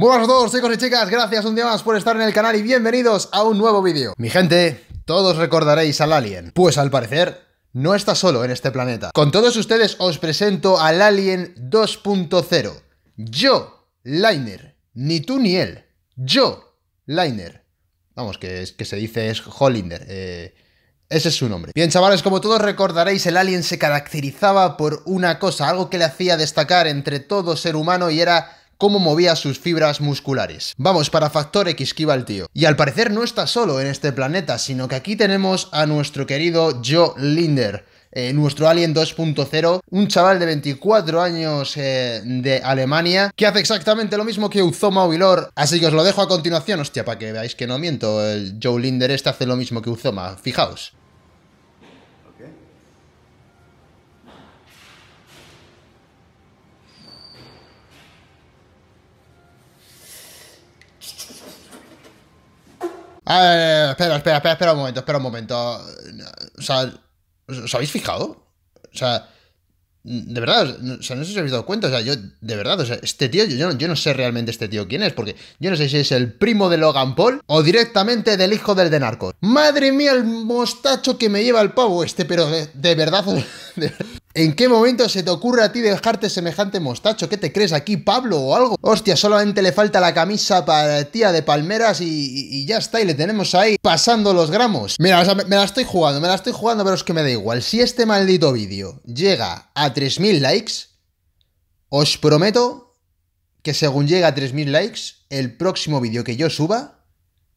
Muy buenas a todos chicos y chicas, gracias un día más por estar en el canal y bienvenidos a un nuevo vídeo. Mi gente, todos recordaréis al alien, pues al parecer no está solo en este planeta. Con todos ustedes os presento al alien 2.0. Yo, Liner, ni tú ni él. Yo, Liner. Vamos, que, es, que se dice es Hollinder. Eh, ese es su nombre. Bien, chavales, como todos recordaréis, el alien se caracterizaba por una cosa, algo que le hacía destacar entre todo ser humano y era cómo movía sus fibras musculares. Vamos, para Factor X que iba el tío. Y al parecer no está solo en este planeta, sino que aquí tenemos a nuestro querido Joe Linder. Eh, nuestro Alien 2.0, un chaval de 24 años eh, de Alemania, que hace exactamente lo mismo que Uzoma Ovilor. Así que os lo dejo a continuación, hostia, para que veáis que no miento. El Joe Linder este hace lo mismo que Uzoma, fijaos. espera, espera, espera, un momento, espera un momento. O sea, ¿os habéis fijado? O sea, de verdad, o sea, no sé si os habéis dado cuenta, o sea, yo, de verdad, o sea, este tío, yo, yo, no, sé realmente este tío quién es, porque yo no sé si es el primo de Logan Paul o directamente del hijo del de Narcos. Madre mía, el mostacho que me lleva el pavo este, pero de, verdad, ¿En qué momento se te ocurre a ti dejarte semejante mostacho? ¿Qué te crees aquí, Pablo o algo? Hostia, solamente le falta la camisa para tía de palmeras y, ya está, y le tenemos ahí pasando los gramos. Mira, me, la estoy jugando, me la estoy jugando, pero es que me da igual. Si este maldito vídeo llega a 3.000 likes, os prometo que según llega a 3.000 likes, el próximo vídeo que yo suba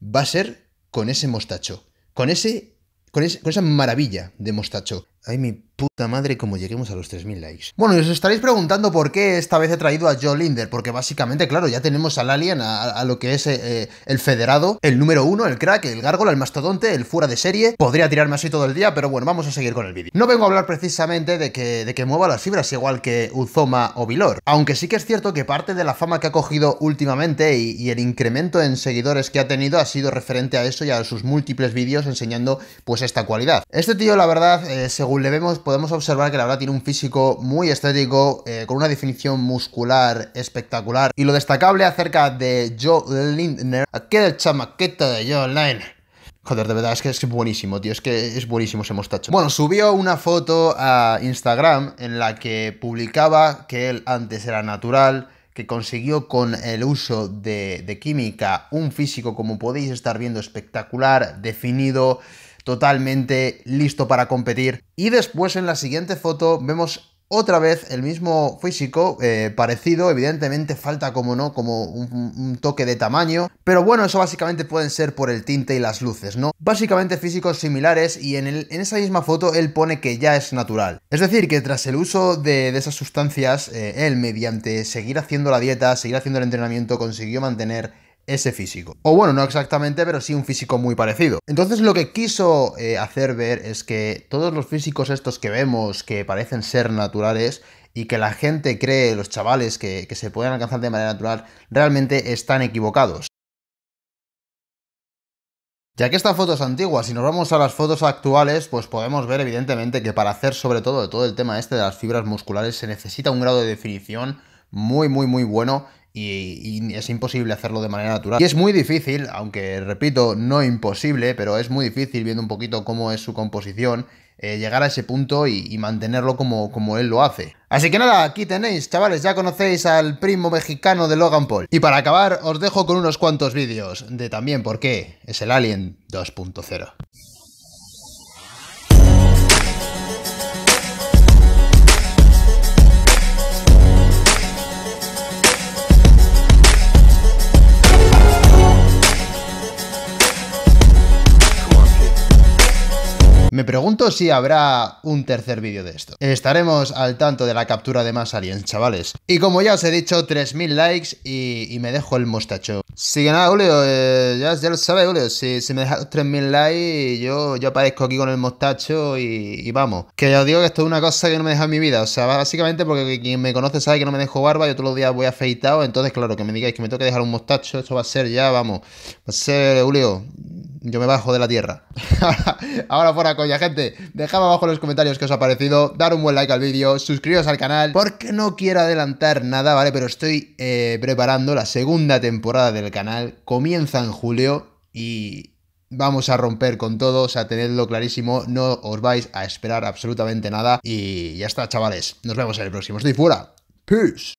va a ser con ese mostacho, con, ese, con esa maravilla de mostacho. Ay, mi puta madre como lleguemos a los 3.000 likes. Bueno, y os estaréis preguntando por qué esta vez he traído a Joe Linder, porque básicamente, claro, ya tenemos al alien, a, lo que es eh, eh, el federado, el número uno, el crack, el gárgola, el mastodonte, el fuera de serie. Podría tirarme así todo el día, pero bueno, vamos a seguir con el vídeo. No vengo a hablar precisamente de que, de que mueva las fibras igual que Uzoma o Vilor, aunque sí que es cierto que parte de la fama que ha cogido últimamente y, el incremento en seguidores que ha tenido ha sido referente a eso y a sus múltiples vídeos enseñando pues esta cualidad. Este tío, la verdad, eh, según le vemos podemos observar que la verdad tiene un físico muy estético, eh, con una definición muscular espectacular. Y lo destacable acerca de Joe Lindner, aquel chamaqueta de Joe Lindner. Joder, de verdad, es que es buenísimo, tío, es que es buenísimo ese mostacho. Bueno, subió una foto a Instagram en la que publicaba que él antes era natural, que consiguió con el uso de química un físico, como podéis estar viendo, espectacular, definido, totalmente listo para competir. Y después en la siguiente foto vemos otra vez el mismo físico, eh, parecido, evidentemente falta como no, como un, toque de tamaño, pero bueno, eso básicamente pueden ser por el tinte y las luces, ¿no? Básicamente físicos similares y en, en esa misma foto él pone que ya es natural. Es decir, que tras el uso de, esas sustancias, eh, él mediante seguir haciendo la dieta, seguir haciendo el entrenamiento, consiguió mantener ese físico. O bueno, no exactamente, pero sí un físico muy parecido. Entonces lo que quiso eh, hacer ver es que todos los físicos estos que vemos, que parecen ser naturales, y que la gente cree, los chavales, que, se pueden alcanzar de manera natural, realmente están equivocados. Ya que esta foto es antigua, si nos vamos a las fotos actuales, pues podemos ver evidentemente que para hacer sobre todo todo el tema este de las fibras musculares se necesita un grado de definición muy muy muy bueno y, es imposible hacerlo de manera natural. Y es muy difícil, aunque repito, no imposible, pero es muy difícil viendo un poquito cómo es su composición, eh, llegar a ese punto y, mantenerlo como, como él lo hace. Así que nada, aquí tenéis, chavales, ya conocéis al primo mexicano de Logan Paul. Y para acabar, os dejo con unos cuantos vídeos de también por qué es el Alien 2.0. pregunto si habrá un tercer vídeo de esto. Estaremos al tanto de la captura de más aliens, chavales. Y como ya os he dicho, 3000 likes y, me dejo el mostacho. Así que nada, Julio, eh, ya, lo sabes, Julio. Si, me dejas 3000 likes, yo, yo aparezco aquí con el mostacho y, vamos. Que ya os digo que esto es una cosa que no me deja en mi vida. O sea, básicamente porque quien me conoce sabe que no me dejo barba. Yo todos los días voy afeitado. Entonces, claro, que me digáis que me tengo que dejar un mostacho, eso va a ser ya, vamos. Va a ser, Julio, yo me bajo de la tierra. Ahora fuera coña, gente. Dejad abajo en los comentarios que os ha parecido, dar un buen like al vídeo, suscribiros al canal, porque no quiero adelantar nada, ¿vale? Pero estoy eh, preparando la segunda temporada del canal, comienza en julio y, vamos a romper con todo, o sea, tenedlo clarísimo, no os vais a esperar absolutamente nada y ya está, chavales, nos vemos en el próximo. Estoy fuera. Peace.